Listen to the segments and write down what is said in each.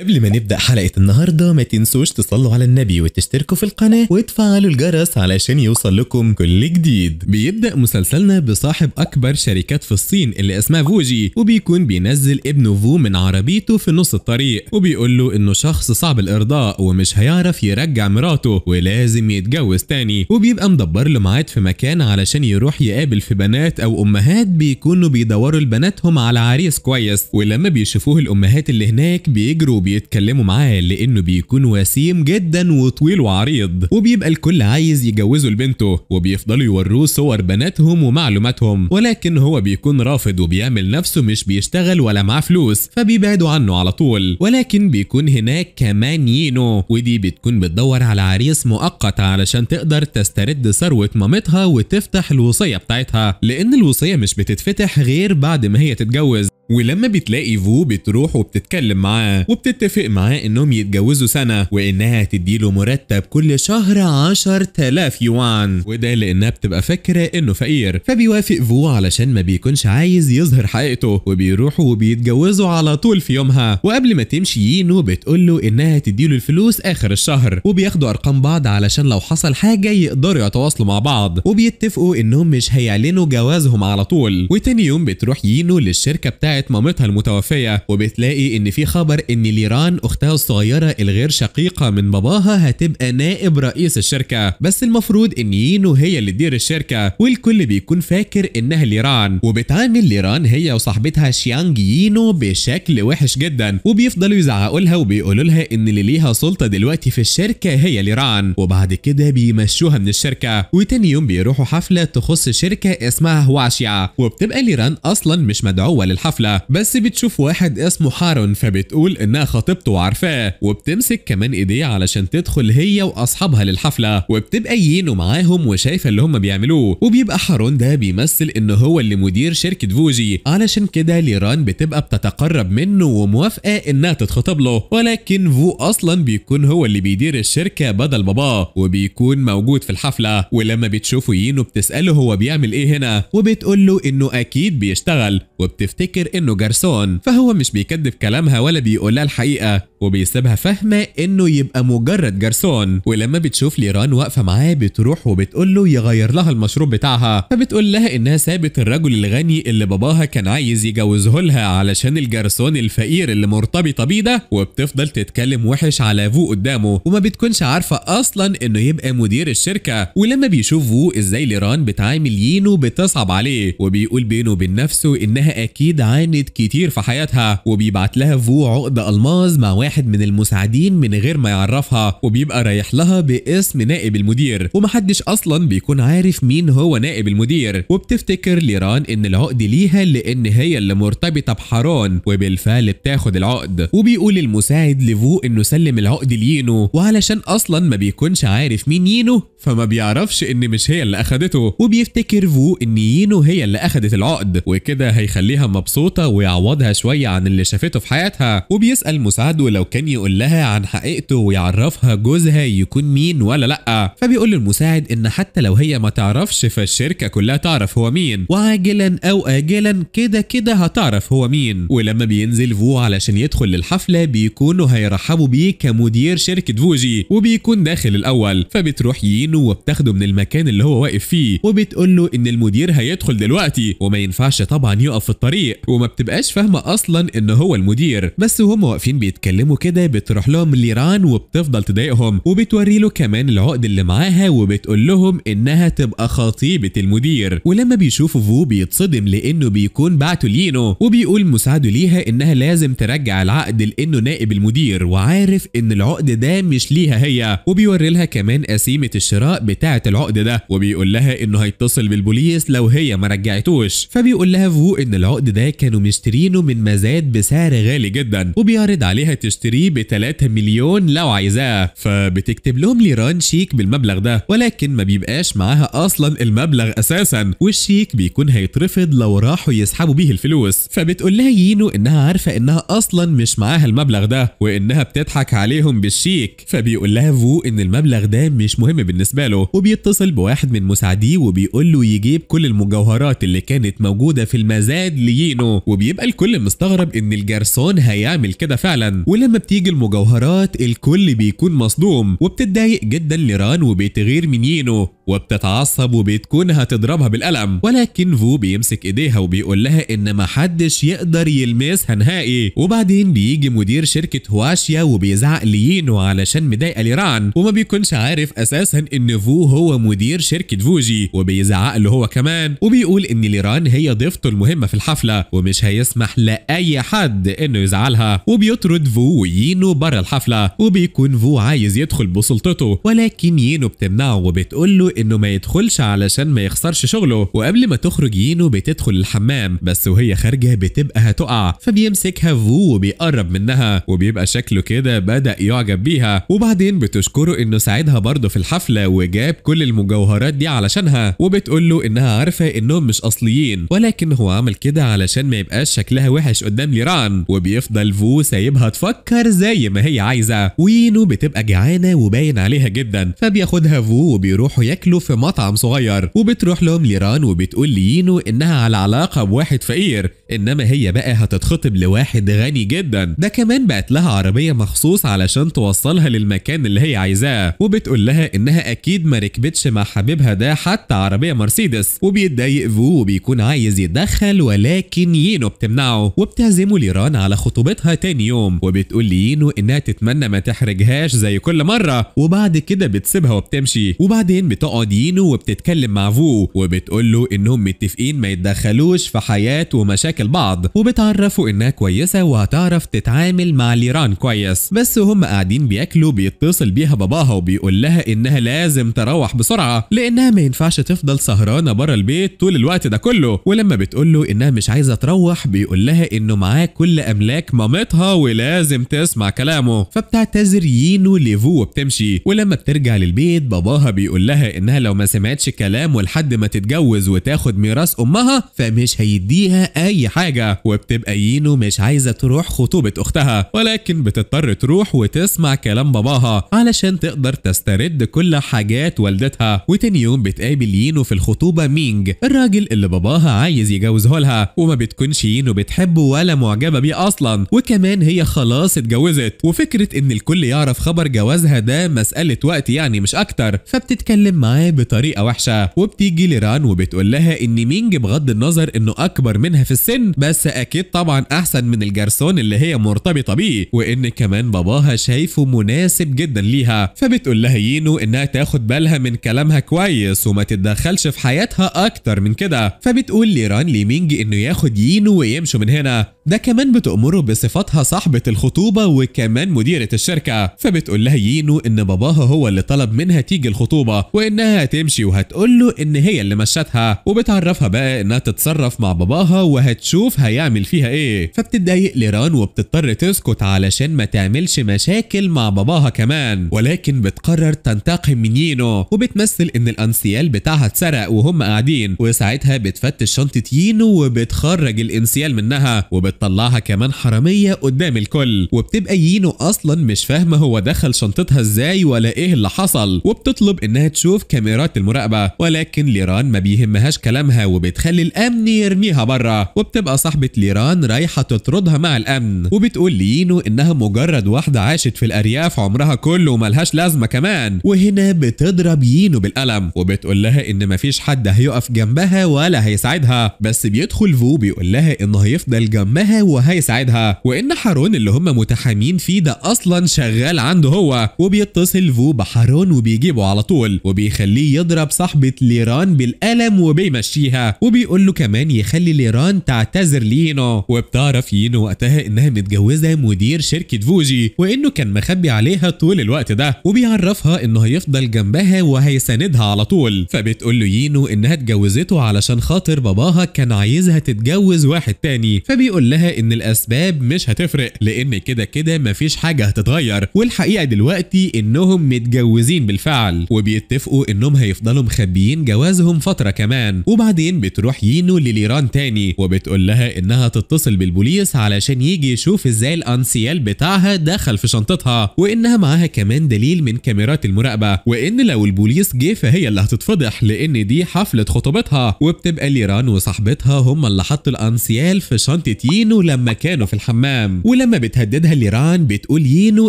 قبل ما نبدأ حلقة النهاردة ما تنسوش تصلوا على النبي وتشتركوا في القناة وتفعلوا الجرس علشان يوصل لكم كل جديد بيبدأ مسلسلنا بصاحب أكبر شركات في الصين اللي اسمها فوجي وبيكون بينزل ابنه فو من عربيته في نص الطريق وبيقول له إنه شخص صعب الإرضاء ومش هيعرف يرجع مراته ولازم يتجوز تاني وبيبقى مدبر له ميعاد في مكان علشان يروح يقابل في بنات أو أمهات بيكونوا بيدوروا لبناتهم على عريس كويس ولما بيشوفوه الأمهات اللي هناك بيجروا بيتكلموا معاه لانه بيكون وسيم جدا وطويل وعريض وبيبقى الكل عايز يجوزه لبنته وبيفضلوا يوروه صور بناتهم ومعلوماتهم ولكن هو بيكون رافض وبيعمل نفسه مش بيشتغل ولا معاه فلوس فبيبعدوا عنه على طول ولكن بيكون هناك كمان يينو ودي بتكون بتدور على عريس مؤقت علشان تقدر تسترد ثروة مامتها وتفتح الوصية بتاعتها لأن الوصية مش بتتفتح غير بعد ما هي تتجوز ولما بتلاقي فو بتروح وبتتكلم معاه وبتتفق معاه انهم يتجوزوا سنة وانها تديله مرتب كل شهر 10000 يوان وده لانها بتبقى فاكرة انه فقير فبيوافق فو علشان ما بيكونش عايز يظهر حقيقته وبيروحوا وبيتجوزوا على طول في يومها وقبل ما تمشي يينو بتقوله انها تديله الفلوس اخر الشهر وبياخدوا ارقام بعض علشان لو حصل حاجة يقدروا يتواصلوا مع بعض وبيتفقوا انهم مش هيعلنوا جوازهم على طول وتاني يوم بتروح يينو للشركة بتاعت بتاعت مامتها المتوفية وبتلاقي ان في خبر ان ليران اختها الصغيرة الغير شقيقة من باباها هتبقى نائب رئيس الشركة بس المفروض ان يينو هي اللي تدير الشركة والكل بيكون فاكر انها ليران وبتعامل ليران هي وصاحبتها شيانج يينو بشكل وحش جدا وبيفضلوا يزعقوا لها وبيقولوا لها ان اللي ليها سلطة دلوقتي في الشركة هي ليران وبعد كده بيمشوها من الشركة وتاني يوم بيروحوا حفلة تخص شركة اسمها هواشيا وبتبقى ليران اصلا مش مدعوة للحفلة الحفلة بس بتشوف واحد اسمه حارون فبتقول انها خطيبته وعارفاه وبتمسك كمان ايديه علشان تدخل هي واصحابها للحفلة وبتبقى يينو معاهم وشايفة اللي هم بيعملوه وبيبقى حارون ده بيمثل ان هو اللي مدير شركة فوجي علشان كده ليران بتبقى بتتقرب منه وموافقة انها تتخطب له ولكن فو اصلا بيكون هو اللي بيدير الشركة بدل باباه وبيكون موجود في الحفلة ولما بتشوفه يينو بتسأله هو بيعمل ايه هنا وبتقول له انه اكيد بيشتغل وبتفتكر انه جرسون فهو مش بيكدب كلامها ولا بيقولها الحقيقه وبيسيبها فاهمه انه يبقى مجرد جرسون ولما بتشوف ليران واقفه معاه بتروح وبتقول له يغير لها المشروب بتاعها فبتقول لها انها سابت الرجل الغني اللي باباها كان عايز يجوزه لها علشان الجرسون الفقير اللي مرتبطه بيه ده وبتفضل تتكلم وحش على فو قدامه وما بتكونش عارفه اصلا انه يبقى مدير الشركه ولما بيشوف فو ازاي ليران بتعامل يينو بتصعب عليه وبيقول بينه وبين نفسه انها اكيد عايز عانت كتير في حياتها وبيبعت لها فو عقد ألماظ مع واحد من المساعدين من غير ما يعرفها وبيبقى رايح لها باسم نائب المدير ومحدش أصلا بيكون عارف مين هو نائب المدير وبتفتكر ليران إن العقد ليها لأن هي اللي مرتبطة بحران وبالفعل بتاخد العقد وبيقول المساعد لفو إنه سلم العقد لينو وعلشان أصلا ما بيكونش عارف مين يينو فما بيعرفش إن مش هي اللي أخدته وبيفتكر فو إن يينو هي اللي أخدت العقد وكده هيخليها مبسوطة مبسوطة ويعوضها شوية عن اللي شافته في حياتها وبيسأل مساعده لو كان يقول لها عن حقيقته ويعرفها جوزها يكون مين ولا لأ فبيقول المساعد إن حتى لو هي ما تعرفش فالشركة كلها تعرف هو مين وعاجلا أو آجلا كده كده هتعرف هو مين ولما بينزل فو علشان يدخل للحفلة بيكونوا هيرحبوا بيه كمدير شركة فوجي وبيكون داخل الأول فبتروح يينو وبتاخده من المكان اللي هو واقف فيه وبتقول له إن المدير هيدخل دلوقتي وما ينفعش طبعا يقف في الطريق وما بتبقاش فاهمه اصلا ان هو المدير بس وهم واقفين بيتكلموا كده بتروح لهم ليران وبتفضل تضايقهم وبتوري له كمان العقد اللي معاها وبتقول لهم انها تبقى خطيبه المدير ولما بيشوفوا فو بيتصدم لانه بيكون بعته لينو وبيقول مساعده ليها انها لازم ترجع العقد لانه نائب المدير وعارف ان العقد ده مش ليها هي وبيوري لها كمان قسيمه الشراء بتاعه العقد ده وبيقول لها انه هيتصل بالبوليس لو هي ما رجعتوش فبيقول لها فو ان العقد ده كان كانوا مشترينه من مزاد بسعر غالي جدا وبيعرض عليها تشتريه ب 3 مليون لو عايزاه فبتكتب لهم ليران شيك بالمبلغ ده ولكن ما بيبقاش معاها اصلا المبلغ اساسا والشيك بيكون هيترفض لو راحوا يسحبوا بيه الفلوس فبتقول لها يينو انها عارفه انها اصلا مش معاها المبلغ ده وانها بتضحك عليهم بالشيك فبيقول لها فو ان المبلغ ده مش مهم بالنسبه له وبيتصل بواحد من مساعديه وبيقول له يجيب كل المجوهرات اللي كانت موجوده في المزاد لينو وبيبقى الكل مستغرب ان الجرسون هيعمل كده فعلا ولما بتيجي المجوهرات الكل بيكون مصدوم وبتتضايق جدا لران وبتغير من يينو وبتتعصب وبتكون هتضربها بالقلم ولكن فو بيمسك ايديها وبيقول لها ان محدش يقدر يلمسها نهائي وبعدين بيجي مدير شركه هواشيا وبيزعق ليينو علشان مضايقه ليران وما بيكونش عارف اساسا ان فو هو مدير شركه فوجي وبيزعق له هو كمان وبيقول ان ليران هي ضيفته المهمه في الحفله مش هيسمح لأي حد إنه يزعلها وبيطرد فو وينو بره الحفلة وبيكون فو عايز يدخل بسلطته ولكن يينو بتمنعه وبتقول له إنه ما يدخلش علشان ما يخسرش شغله وقبل ما تخرج يينو بتدخل الحمام بس وهي خارجة بتبقى هتقع فبيمسكها فو وبيقرب منها وبيبقى شكله كده بدأ يعجب بيها وبعدين بتشكره إنه ساعدها برضه في الحفلة وجاب كل المجوهرات دي علشانها وبتقول له إنها عارفة إنهم مش أصليين ولكن هو عمل كده علشان ما ما يبقاش شكلها وحش قدام ليران وبيفضل فو سايبها تفكر زي ما هي عايزه وينو بتبقى جعانه وباين عليها جدا فبياخدها فو وبيروحوا ياكلوا في مطعم صغير وبتروح لهم ليران وبتقول لينو انها على علاقه بواحد فقير انما هي بقى هتتخطب لواحد غني جدا ده كمان بقت لها عربيه مخصوص علشان توصلها للمكان اللي هي عايزاه وبتقول لها انها اكيد ما ركبتش مع حبيبها ده حتى عربيه مرسيدس وبيتضايق فو وبيكون عايز يتدخل ولكن بتحيينه بتمنعه وبتعزمه ليران على خطوبتها تاني يوم وبتقول لينو انها تتمنى ما تحرجهاش زي كل مره وبعد كده بتسيبها وبتمشي وبعدين بتقعد يينو وبتتكلم مع فو وبتقول له انهم متفقين ما يتدخلوش في حياه ومشاكل بعض وبتعرفه انها كويسه وهتعرف تتعامل مع ليران كويس بس وهم قاعدين بياكلوا بيتصل بيها باباها وبيقول لها انها لازم تروح بسرعه لانها ما ينفعش تفضل سهرانه بره البيت طول الوقت ده كله ولما بتقول له انها مش عايزه تروح بيروح بيقول لها انه معاه كل املاك مامتها ولازم تسمع كلامه فبتعتذر يينو ليفو وبتمشي ولما بترجع للبيت باباها بيقول لها انها لو ما سمعتش كلامه لحد ما تتجوز وتاخد ميراث امها فمش هيديها اي حاجه وبتبقى يينو مش عايزه تروح خطوبه اختها ولكن بتضطر تروح وتسمع كلام باباها علشان تقدر تسترد كل حاجات والدتها وتاني يوم بتقابل يينو في الخطوبه مينج الراجل اللي باباها عايز يجوزه لها وما بتكون تكونش اينو بتحبه ولا معجبه بيه اصلا وكمان هي خلاص اتجوزت وفكره ان الكل يعرف خبر جوازها ده مساله وقت يعني مش اكتر فبتتكلم معاه بطريقه وحشه وبتيجي لران وبتقول لها ان مينج بغض النظر انه اكبر منها في السن بس اكيد طبعا احسن من الجرسون اللي هي مرتبطه بيه وان كمان باباها شايفه مناسب جدا ليها فبتقول لها يينو انها تاخد بالها من كلامها كويس وما تتدخلش في حياتها اكتر من كده فبتقول لران لمينج انه ياخد يينو lige nu er hjemme, men han er ده كمان بتأمره بصفتها صاحبة الخطوبة وكمان مديرة الشركة فبتقول لها يينو إن باباها هو اللي طلب منها تيجي الخطوبة وإنها هتمشي وهتقول له إن هي اللي مشتها وبتعرفها بقى إنها تتصرف مع باباها وهتشوف هيعمل فيها إيه فبتتضايق ليران وبتضطر تسكت علشان ما تعملش مشاكل مع باباها كمان ولكن بتقرر تنتقم من يينو وبتمثل إن الأنسيال بتاعها اتسرق وهم قاعدين وساعتها بتفتش شنطة يينو وبتخرج الإنسيال منها وبت بتطلعها كمان حراميه قدام الكل وبتبقى يينو اصلا مش فاهمه هو دخل شنطتها ازاي ولا ايه اللي حصل وبتطلب انها تشوف كاميرات المراقبه ولكن ليران ما بيهمهاش كلامها وبتخلي الامن يرميها بره وبتبقى صاحبه ليران رايحه تطردها مع الامن وبتقول لينو انها مجرد واحده عاشت في الارياف عمرها كله وملهاش لازمه كمان وهنا بتضرب يينو بالقلم وبتقول لها ان مفيش حد هيقف جنبها ولا هيساعدها بس بيدخل فو بيقول لها انه هيفضل جنبها معاها وهيساعدها وان حارون اللي هم متحامين فيه ده اصلا شغال عنده هو وبيتصل فو بحارون وبيجيبه على طول وبيخليه يضرب صاحبة ليران بالقلم وبيمشيها وبيقول له كمان يخلي ليران تعتذر لينو وبتعرف يينو وقتها انها متجوزة مدير شركة فوجي وانه كان مخبي عليها طول الوقت ده وبيعرفها انه هيفضل جنبها وهيساندها على طول فبتقول له يينو انها اتجوزته علشان خاطر باباها كان عايزها تتجوز واحد تاني فبيقول لها لها ان الاسباب مش هتفرق لان كده كده مفيش حاجه هتتغير والحقيقه دلوقتي انهم متجوزين بالفعل وبيتفقوا انهم هيفضلوا مخبيين جوازهم فتره كمان وبعدين بتروح يينو لليران تاني وبتقول لها انها تتصل بالبوليس علشان يجي يشوف ازاي الانسيال بتاعها دخل في شنطتها وانها معاها كمان دليل من كاميرات المراقبه وان لو البوليس جه فهي اللي هتتفضح لان دي حفله خطوبتها وبتبقى ليران وصاحبتها هم اللي حطوا الانسيال في شنطه يينو يينو لما كانوا في الحمام ولما بتهددها ليران بتقول يينو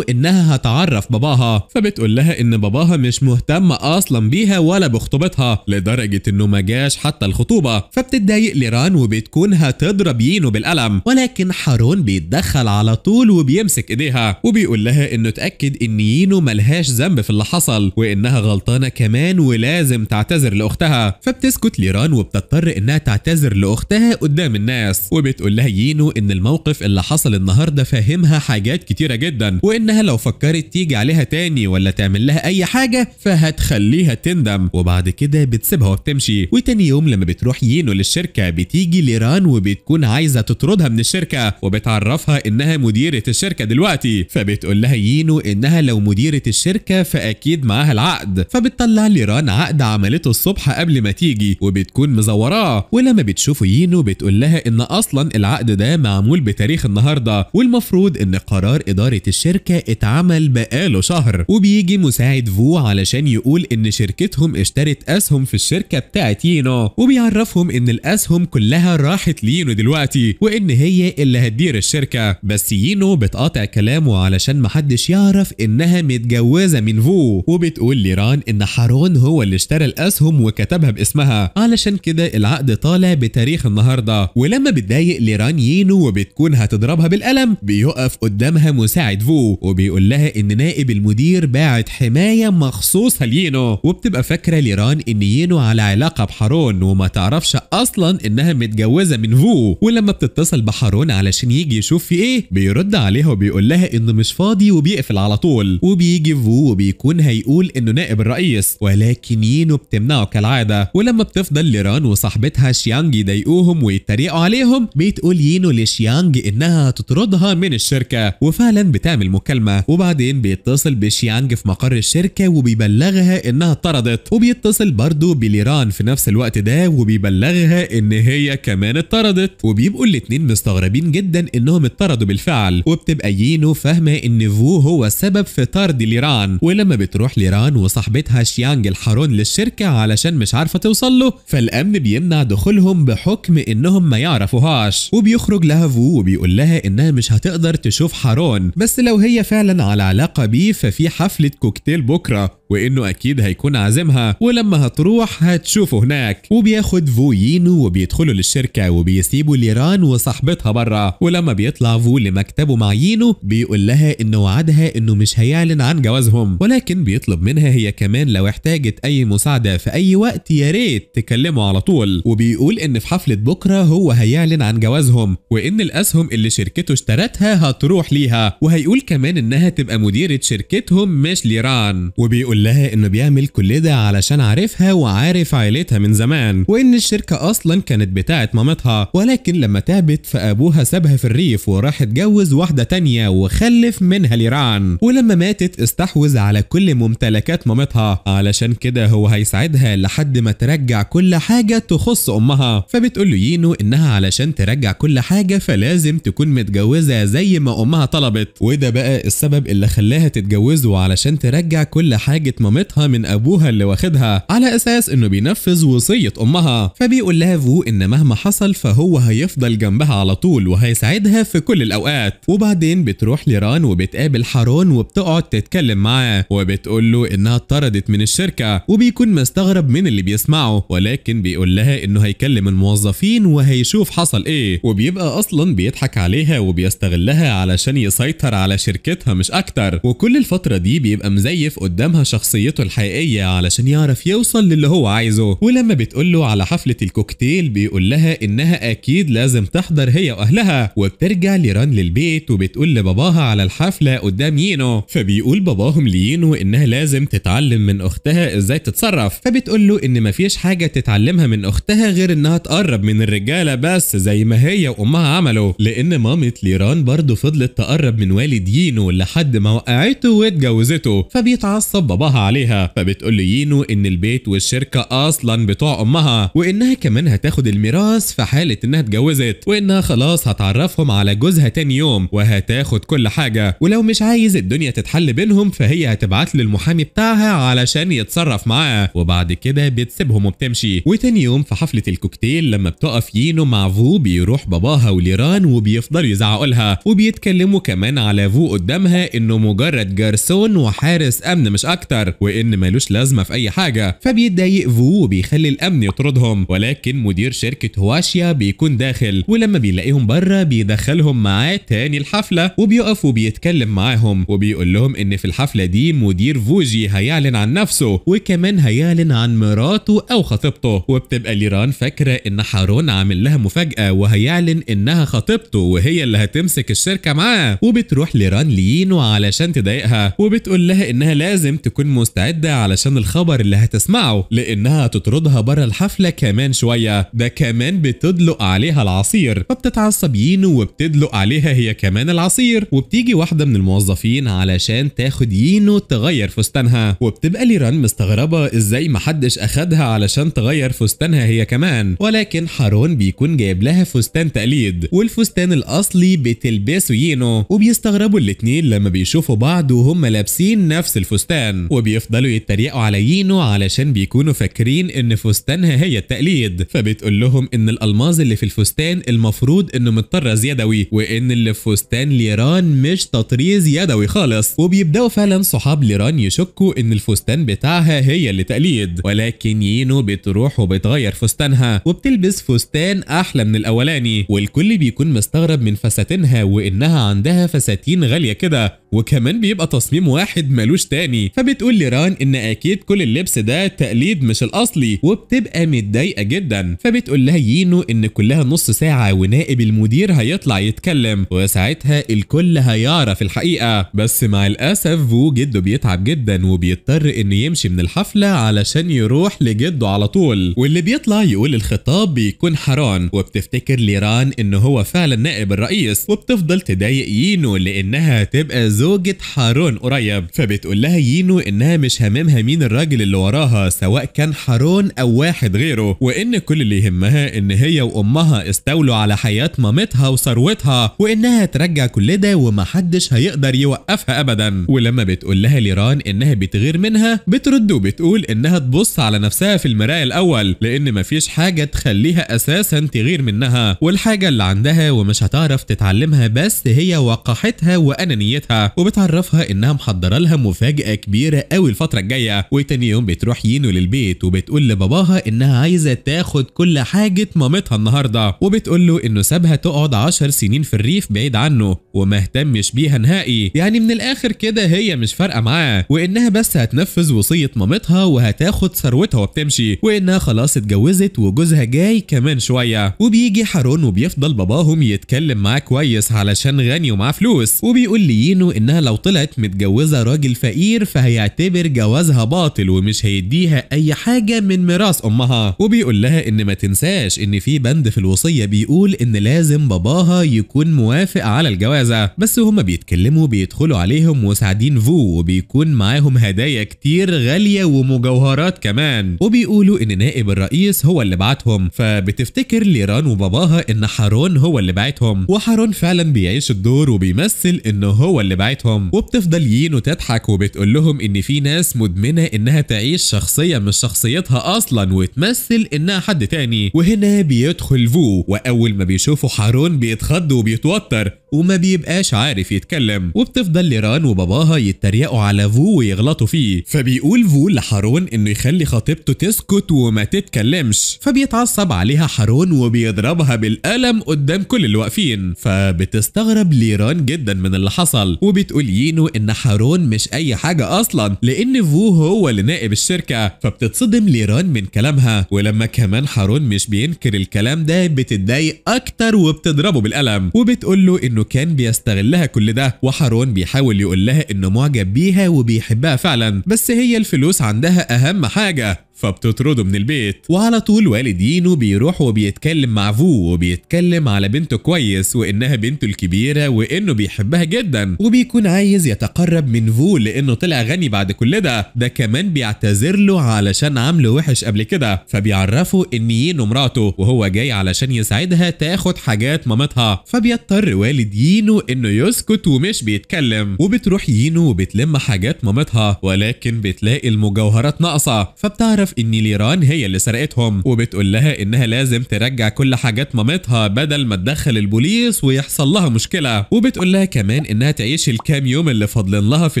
انها هتعرف باباها فبتقول لها ان باباها مش مهتم اصلا بيها ولا بخطوبتها لدرجه انه ما جاش حتى الخطوبه فبتتضايق ليران وبتكون هتضرب يينو بالقلم ولكن حارون بيتدخل على طول وبيمسك ايديها وبيقول لها انه اتاكد ان يينو ملهاش ذنب في اللي حصل وانها غلطانه كمان ولازم تعتذر لاختها فبتسكت ليران وبتضطر انها تعتذر لاختها قدام الناس وبتقول لها يينو بينه ان الموقف اللي حصل النهارده فاهمها حاجات كتيره جدا وانها لو فكرت تيجي عليها تاني ولا تعمل لها اي حاجه فهتخليها تندم وبعد كده بتسيبها وبتمشي وتاني يوم لما بتروح يينو للشركه بتيجي ليران وبتكون عايزه تطردها من الشركه وبتعرفها انها مديره الشركه دلوقتي فبتقول لها يينو انها لو مديره الشركه فاكيد معاها العقد فبتطلع ليران عقد عملته الصبح قبل ما تيجي وبتكون مزوراه ولما بتشوفه يينو بتقول لها ان اصلا العقد ده معمول بتاريخ النهارده والمفروض ان قرار اداره الشركه اتعمل بقاله شهر وبيجي مساعد فو علشان يقول ان شركتهم اشترت اسهم في الشركه بتاعت يينو وبيعرفهم ان الاسهم كلها راحت لينو دلوقتي وان هي اللي هتدير الشركه بس يينو بتقاطع كلامه علشان محدش يعرف انها متجوزه من فو وبتقول ليران ان حارون هو اللي اشترى الاسهم وكتبها باسمها علشان كده العقد طالع بتاريخ النهارده ولما بتضايق ليران يي ايده وبتكون هتضربها بالقلم بيقف قدامها مساعد فو وبيقول لها ان نائب المدير باعت حمايه مخصوصه لينو وبتبقى فاكره ليران ان يينو على علاقه بحارون وما تعرفش اصلا انها متجوزه من فو ولما بتتصل بحارون علشان يجي يشوف في ايه بيرد عليها وبيقول لها انه مش فاضي وبيقفل على طول وبيجي فو وبيكون هيقول انه نائب الرئيس ولكن يينو بتمنعه كالعاده ولما بتفضل ليران وصاحبتها شيانج يضايقوهم ويتريقوا عليهم بتقول يينو له لشيانج انها تطردها من الشركه وفعلا بتعمل مكالمه وبعدين بيتصل بشيانج في مقر الشركه وبيبلغها انها اتطردت وبيتصل برضه بليران في نفس الوقت ده وبيبلغها ان هي كمان اتطردت وبيبقوا الاتنين مستغربين جدا انهم اتطردوا بالفعل وبتبقى يينو فاهمه ان فو هو السبب في طرد ليران ولما بتروح ليران وصاحبتها شيانج الحارون للشركه علشان مش عارفه توصل له فالامن بيمنع دخولهم بحكم انهم ما يعرفوهاش وبيخرج بيخرج لها فو وبيقول لها انها مش هتقدر تشوف حارون بس لو هي فعلا على علاقه بيه ففي حفله كوكتيل بكره وانه اكيد هيكون عازمها ولما هتروح هتشوفه هناك وبياخد فو يينو وبيدخلوا للشركه وبيسيبوا ليران وصاحبتها بره ولما بيطلع فو لمكتبه مع يينو بيقول لها انه وعدها انه مش هيعلن عن جوازهم ولكن بيطلب منها هي كمان لو احتاجت اي مساعده في اي وقت يا ريت تكلمه على طول وبيقول ان في حفله بكره هو هيعلن عن جوازهم وإن الأسهم اللي شركته اشترتها هتروح ليها وهيقول كمان إنها تبقى مديرة شركتهم مش ليران وبيقول لها إنه بيعمل كل ده علشان عارفها وعارف عيلتها من زمان وإن الشركة أصلا كانت بتاعة مامتها ولكن لما تعبت فأبوها سابها في الريف وراح اتجوز واحدة تانية وخلف منها ليران ولما ماتت استحوذ على كل ممتلكات مامتها علشان كده هو هيساعدها لحد ما ترجع كل حاجة تخص أمها فبتقول له يينو إنها علشان ترجع كل حاجة حاجة فلازم تكون متجوزة زي ما أمها طلبت وده بقى السبب اللي خلاها تتجوزه علشان ترجع كل حاجة مامتها من أبوها اللي واخدها على أساس إنه بينفذ وصية أمها فبيقول لها فو إن مهما حصل فهو هيفضل جنبها على طول وهيساعدها في كل الأوقات وبعدين بتروح لران وبتقابل حارون وبتقعد تتكلم معاه وبتقول له إنها اتطردت من الشركة وبيكون مستغرب من اللي بيسمعه ولكن بيقول لها إنه هيكلم الموظفين وهيشوف حصل إيه وبيبقى أصلا بيضحك عليها وبيستغلها علشان يسيطر على شركتها مش أكتر وكل الفترة دي بيبقى مزيف قدامها شخصيته الحقيقية علشان يعرف يوصل للي هو عايزه ولما بتقوله على حفلة الكوكتيل بيقول لها إنها أكيد لازم تحضر هي وأهلها وبترجع ليران للبيت وبتقول لباباها على الحفلة قدام يينو فبيقول باباهم لينو إنها لازم تتعلم من أختها إزاي تتصرف فبتقول له إن مفيش حاجة تتعلمها من أختها غير إنها تقرب من الرجالة بس زي ما هي وأمها عمله لأن مامة ليران برضه فضلت تقرب من والد يينو لحد ما وقعته واتجوزته فبيتعصب باباها عليها فبتقول يينو إن البيت والشركة أصلا بتوع أمها وإنها كمان هتاخد الميراث في حالة إنها اتجوزت وإنها خلاص هتعرفهم على جوزها تاني يوم وهتاخد كل حاجة ولو مش عايز الدنيا تتحل بينهم فهي هتبعت للمحامي بتاعها علشان يتصرف معاه وبعد كده بتسيبهم وبتمشي وتاني يوم في حفلة الكوكتيل لما بتقف يينو مع فو بيروح باباها وليران وبيفضل يزعقوا لها وبيتكلموا كمان على فو قدامها انه مجرد جرسون وحارس امن مش اكتر وان ملوش لازمه في اي حاجه فبيتضايق فو وبيخلي الامن يطردهم ولكن مدير شركه هواشيا بيكون داخل ولما بيلاقيهم بره بيدخلهم معاه تاني الحفله وبيقف وبيتكلم معاهم وبيقول لهم ان في الحفله دي مدير فوجي هيعلن عن نفسه وكمان هيعلن عن مراته او خطيبته وبتبقى ليران فاكره ان حارون عامل لها مفاجاه وهيعلن ان انها خطيبته وهي اللي هتمسك الشركه معاه وبتروح لران لينو علشان تضايقها وبتقول لها انها لازم تكون مستعده علشان الخبر اللي هتسمعه لانها هتطردها بره الحفله كمان شويه ده كمان بتدلق عليها العصير فبتتعصب يينو وبتدلق عليها هي كمان العصير وبتيجي واحده من الموظفين علشان تاخد يينو تغير فستانها وبتبقى ليران مستغربه ازاي محدش اخدها علشان تغير فستانها هي كمان ولكن حارون بيكون جايب لها فستان تقليد الجديد والفستان الاصلي بتلبسه يينو وبيستغربوا الاتنين لما بيشوفوا بعض وهم لابسين نفس الفستان وبيفضلوا يتريقوا على يينو علشان بيكونوا فاكرين ان فستانها هي التقليد فبتقول لهم ان الالماظ اللي في الفستان المفروض انه متطرز يدوي وان اللي في فستان ليران مش تطريز يدوي خالص وبيبداوا فعلا صحاب ليران يشكوا ان الفستان بتاعها هي اللي تقليد ولكن يينو بتروح وبتغير فستانها وبتلبس فستان احلى من الاولاني وال الكل بيكون مستغرب من فساتينها وانها عندها فساتين غاليه كده وكمان بيبقى تصميم واحد ملوش تاني فبتقول لران ان اكيد كل اللبس ده تقليد مش الاصلي وبتبقى متضايقه جدا فبتقول لها يينو ان كلها نص ساعه ونائب المدير هيطلع يتكلم وساعتها الكل هيعرف الحقيقه بس مع الاسف فو جده بيتعب جدا وبيضطر انه يمشي من الحفله علشان يروح لجده على طول واللي بيطلع يقول الخطاب بيكون حران وبتفتكر ليران انه هو فعلا نائب الرئيس وبتفضل تضايق يينو لانها تبقى زوجة حارون قريب فبتقول لها يينو انها مش همامها مين الراجل اللي وراها سواء كان حارون او واحد غيره وان كل اللي يهمها ان هي وامها استولوا على حياة مامتها وثروتها وانها ترجع كل ده ومحدش هيقدر يوقفها ابدا ولما بتقول لها ليران انها بتغير منها بترد وبتقول انها تبص على نفسها في المراية الاول لان مفيش حاجة تخليها اساسا تغير منها والحاجة اللي عندها ومش هتعرف تتعلمها بس هي وقاحتها وأنانيتها وبتعرفها إنها محضرة لها مفاجأة كبيرة قوي الفترة الجاية وتاني يوم بتروح يينو للبيت وبتقول لباباها إنها عايزة تاخد كل حاجة مامتها النهاردة وبتقول له إنه سابها تقعد 10 سنين في الريف بعيد عنه وما اهتمش بيها نهائي يعني من الآخر كده هي مش فارقة معاه وإنها بس هتنفذ وصية مامتها وهتاخد ثروتها وبتمشي وإنها خلاص اتجوزت وجوزها جاي كمان شوية وبيجي حارون وبيفضل بيفضل باباهم يتكلم معاه كويس علشان غني ومعاه فلوس وبيقول لينو انها لو طلعت متجوزه راجل فقير فهيعتبر جوازها باطل ومش هيديها اي حاجه من ميراث امها وبيقول لها ان ما تنساش ان في بند في الوصيه بيقول ان لازم باباها يكون موافق على الجوازه بس هما بيتكلموا بيدخلوا عليهم مساعدين فو وبيكون معاهم هدايا كتير غاليه ومجوهرات كمان وبيقولوا ان نائب الرئيس هو اللي بعتهم فبتفتكر ليران وباباها ان حرام هارون هو اللي بعتهم وهارون فعلا بيعيش الدور وبيمثل انه هو اللي بعتهم وبتفضل يينو تضحك وبتقول لهم ان في ناس مدمنه انها تعيش شخصيه مش شخصيتها اصلا وتمثل انها حد تاني وهنا بيدخل فو واول ما بيشوفوا هارون بيتخض وبيتوتر وما بيبقاش عارف يتكلم وبتفضل ليران وباباها يتريقوا على فو ويغلطوا فيه فبيقول فو لحارون انه يخلي خطيبته تسكت وما تتكلمش فبيتعصب عليها حارون وبيضربها بالقلم قدام كل اللي واقفين فبتستغرب ليران جدا من اللي حصل وبتقول يينو ان حارون مش اي حاجه اصلا لان فو هو اللي نائب الشركه فبتتصدم ليران من كلامها ولما كمان حارون مش بينكر الكلام ده بتتضايق اكتر وبتضربه بالقلم وبتقول له انه انه كان بيستغلها كل ده وحارون بيحاول يقول لها انه معجب بيها وبيحبها فعلا بس هي الفلوس عندها اهم حاجه فبتطرده من البيت وعلى طول والدينه بيروح وبيتكلم مع فو وبيتكلم على بنته كويس وانها بنته الكبيره وانه بيحبها جدا وبيكون عايز يتقرب من فو لانه طلع غني بعد كل ده ده كمان بيعتذر له علشان عامله وحش قبل كده فبيعرفه ان يينو مراته وهو جاي علشان يساعدها تاخد حاجات مامتها فبيضطر والد يينو انه يسكت ومش بيتكلم وبتروح يينو وبتلم حاجات مامتها ولكن بتلاقي المجوهرات ناقصه فبتعرف بتكتشف ان ليران هي اللي سرقتهم وبتقول لها انها لازم ترجع كل حاجات مامتها بدل ما تدخل البوليس ويحصل لها مشكله وبتقول لها كمان انها تعيش الكام يوم اللي فاضلين لها في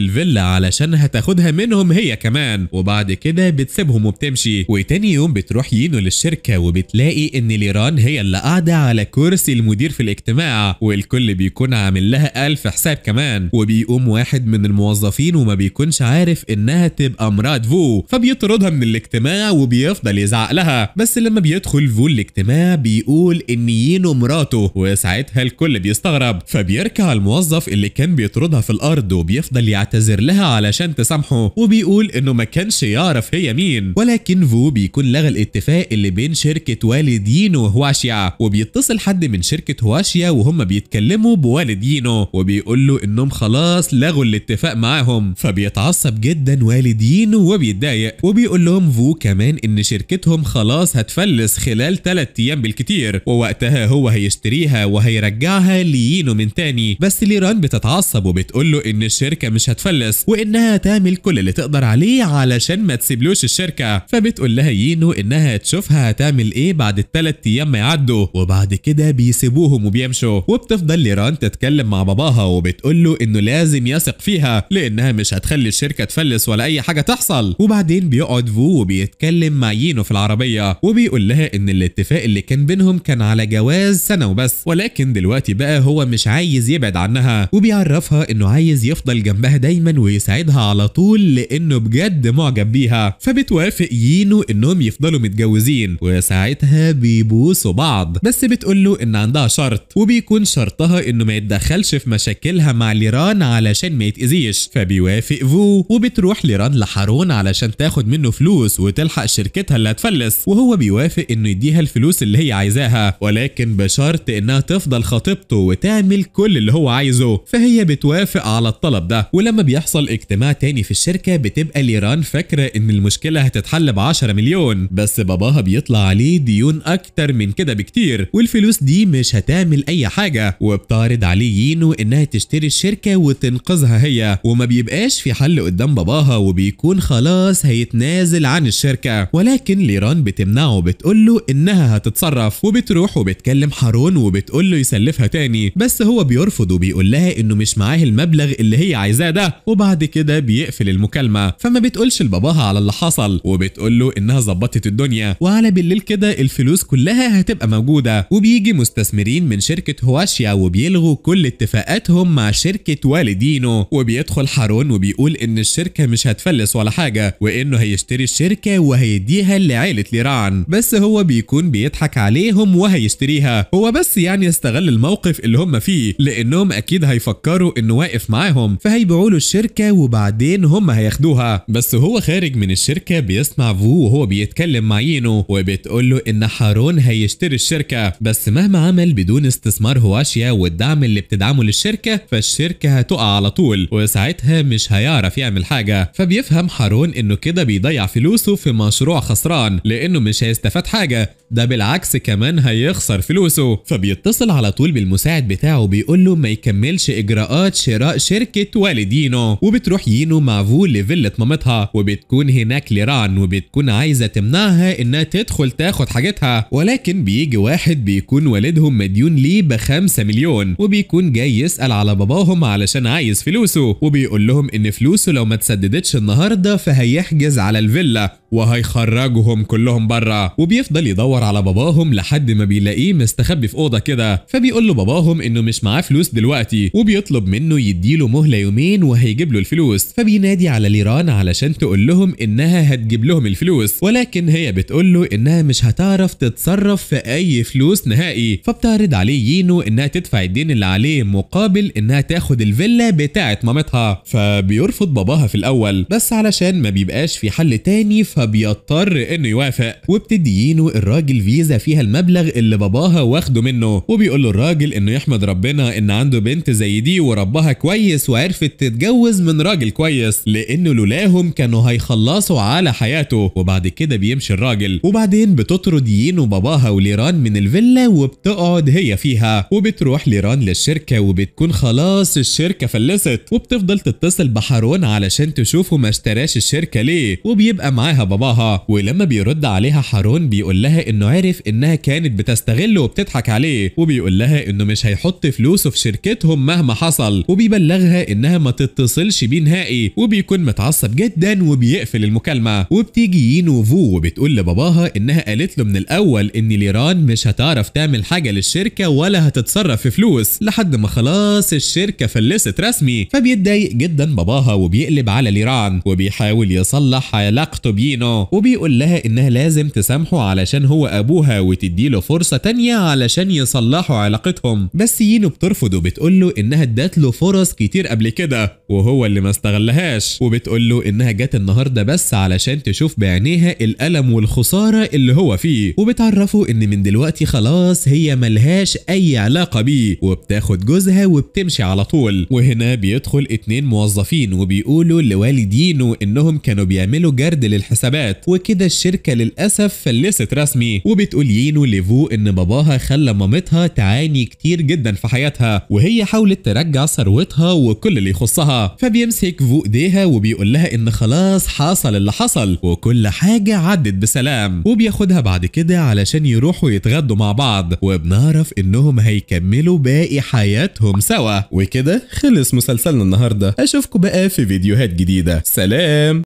الفيلا علشان هتاخدها منهم هي كمان وبعد كده بتسيبهم وبتمشي وتاني يوم بتروح يينو للشركه وبتلاقي ان ليران هي اللي قاعده على كرسي المدير في الاجتماع والكل بيكون عامل لها ألف حساب كمان وبيقوم واحد من الموظفين وما بيكونش عارف انها تبقى مرات فو فبيطردها من الاجتماع الاجتماع وبيفضل يزعق لها بس لما بيدخل فول الاجتماع بيقول ان يينو مراته وساعتها الكل بيستغرب فبيركع الموظف اللي كان بيطردها في الارض وبيفضل يعتذر لها علشان تسامحه وبيقول انه ما كانش يعرف هي مين ولكن فو بيكون لغى الاتفاق اللي بين شركه والد يينو وهواشيا وبيتصل حد من شركه هواشيا وهم بيتكلموا بوالد يينو وبيقول له انهم خلاص لغوا الاتفاق معاهم فبيتعصب جدا والد يينو وبيتضايق وبيقول لهم فو وقالوا كمان ان شركتهم خلاص هتفلس خلال 3 ايام بالكتير ووقتها هو هيشتريها وهيرجعها ليينو من تاني بس ليران بتتعصب وبتقول له ان الشركه مش هتفلس وانها تعمل كل اللي تقدر عليه علشان ما تسيبلوش الشركه فبتقول لها يينو انها تشوفها هتعمل ايه بعد الثلاث ايام ما يعدوا وبعد كده بيسيبوهم وبيمشوا وبتفضل ليران تتكلم مع باباها وبتقول له انه لازم يثق فيها لانها مش هتخلي الشركه تفلس ولا اي حاجه تحصل وبعدين بيقعد فو وبي بيتكلم مع يينو في العربية وبيقول لها ان الاتفاق اللي كان بينهم كان على جواز سنة وبس ولكن دلوقتي بقى هو مش عايز يبعد عنها وبيعرفها انه عايز يفضل جنبها دايما ويساعدها على طول لانه بجد معجب بيها فبتوافق يينو انهم يفضلوا متجوزين وساعتها بيبوسوا بعض بس بتقول له ان عندها شرط وبيكون شرطها انه ما يتدخلش في مشاكلها مع ليران علشان ما يتأذيش فبيوافق فو وبتروح ليران لحارون علشان تاخد منه فلوس وتلحق شركتها اللي هتفلس وهو بيوافق انه يديها الفلوس اللي هي عايزاها ولكن بشرط انها تفضل خطيبته وتعمل كل اللي هو عايزه فهي بتوافق على الطلب ده ولما بيحصل اجتماع تاني في الشركه بتبقى ليران فاكره ان المشكله هتتحل ب 10 مليون بس باباها بيطلع عليه ديون اكتر من كده بكتير والفلوس دي مش هتعمل اي حاجه وبتعرض عليه يينو انها تشتري الشركه وتنقذها هي وما بيبقاش في حل قدام باباها وبيكون خلاص هيتنازل عن الشركة الشركة ولكن ليران بتمنعه بتقول له إنها هتتصرف وبتروح وبتكلم حارون وبتقول له يسلفها تاني بس هو بيرفض وبيقول لها إنه مش معاه المبلغ اللي هي عايزاه ده وبعد كده بيقفل المكالمة فما بتقولش لباباها على اللي حصل وبتقول له إنها ظبطت الدنيا وعلى بالليل كده الفلوس كلها هتبقى موجودة وبيجي مستثمرين من شركة هواشيا وبيلغوا كل اتفاقاتهم مع شركة والدينه وبيدخل حارون وبيقول إن الشركة مش هتفلس ولا حاجة وإنه هيشتري الشركة الشركة وهيديها لعائلة ليران بس هو بيكون بيضحك عليهم وهيشتريها هو بس يعني يستغل الموقف اللي هم فيه لأنهم أكيد هيفكروا إنه واقف معاهم فهيبيعوا له الشركة وبعدين هم هياخدوها بس هو خارج من الشركة بيسمع فو وهو بيتكلم مع يينو وبتقول له إن حارون هيشتري الشركة بس مهما عمل بدون استثمار هواشيا والدعم اللي بتدعمه للشركة فالشركة هتقع على طول وساعتها مش هيعرف يعمل حاجة فبيفهم حارون إنه كده بيضيع فلوسه نفسه في مشروع خسران لانه مش هيستفاد حاجه ده بالعكس كمان هيخسر فلوسه فبيتصل على طول بالمساعد بتاعه بيقول له ما يكملش اجراءات شراء شركه والدينه وبتروح يينو مع فول لفيلة مامتها وبتكون هناك ليران وبتكون عايزه تمنعها انها تدخل تاخد حاجتها ولكن بيجي واحد بيكون والدهم مديون ليه ب 5 مليون وبيكون جاي يسال على باباهم علشان عايز فلوسه وبيقول لهم ان فلوسه لو ما تسددتش النهارده فهيحجز على الفيلا وهيخرجهم كلهم بره وبيفضل يدور على باباهم لحد ما بيلاقيه مستخبي في اوضه كده فبيقول له باباهم انه مش معاه فلوس دلوقتي وبيطلب منه يديله مهله يومين وهيجيب له الفلوس فبينادي على ليران علشان تقول لهم انها هتجيب لهم الفلوس ولكن هي بتقول له انها مش هتعرف تتصرف في اي فلوس نهائي فبتعرض عليه يينو انها تدفع الدين اللي عليه مقابل انها تاخد الفيلا بتاعه مامتها فبيرفض باباها في الاول بس علشان ما بيبقاش في حل تاني ف فبيضطر انه يوافق وبتدينه الراجل فيزا فيها المبلغ اللي باباها واخده منه وبيقول له الراجل انه يحمد ربنا ان عنده بنت زي دي وربها كويس وعرفت تتجوز من راجل كويس لانه لولاهم كانوا هيخلصوا على حياته وبعد كده بيمشي الراجل وبعدين بتطرد يينو باباها وليران من الفيلا وبتقعد هي فيها وبتروح ليران للشركه وبتكون خلاص الشركه فلست وبتفضل تتصل بحارون علشان تشوفه ما اشتراش الشركه ليه وبيبقى معاها باباها ولما بيرد عليها حارون بيقول لها انه عرف انها كانت بتستغله وبتضحك عليه وبيقول لها انه مش هيحط فلوسه في شركتهم مهما حصل وبيبلغها انها ما تتصلش بيه نهائي وبيكون متعصب جدا وبيقفل المكالمه وبتيجي يينو وفو وبتقول لباباها انها قالت له من الاول ان ليران مش هتعرف تعمل حاجه للشركه ولا هتتصرف في فلوس لحد ما خلاص الشركه فلست رسمي فبيتضايق جدا باباها وبيقلب على ليران وبيحاول يصلح علاقته بيين لينا وبيقول لها انها لازم تسامحه علشان هو ابوها وتديله فرصه تانية علشان يصلحوا علاقتهم بس يينو بترفض وبتقول له انها ادت له فرص كتير قبل كده وهو اللي ما استغلهاش وبتقول له انها جت النهارده بس علشان تشوف بعينيها الالم والخساره اللي هو فيه وبتعرفه ان من دلوقتي خلاص هي ملهاش اي علاقه بيه وبتاخد جوزها وبتمشي على طول وهنا بيدخل اتنين موظفين وبيقولوا لوالدينه انهم كانوا بيعملوا جرد للحساب الحسابات وكده الشركة للأسف فلست رسمي وبتقول يينو ليفو إن باباها خلى مامتها تعاني كتير جدا في حياتها وهي حاولت ترجع ثروتها وكل اللي يخصها فبيمسك فو إيديها وبيقول لها إن خلاص حصل اللي حصل وكل حاجة عدت بسلام وبياخدها بعد كده علشان يروحوا يتغدوا مع بعض وبنعرف إنهم هيكملوا باقي حياتهم سوا وكده خلص مسلسلنا النهاردة أشوفكم بقى في فيديوهات جديدة سلام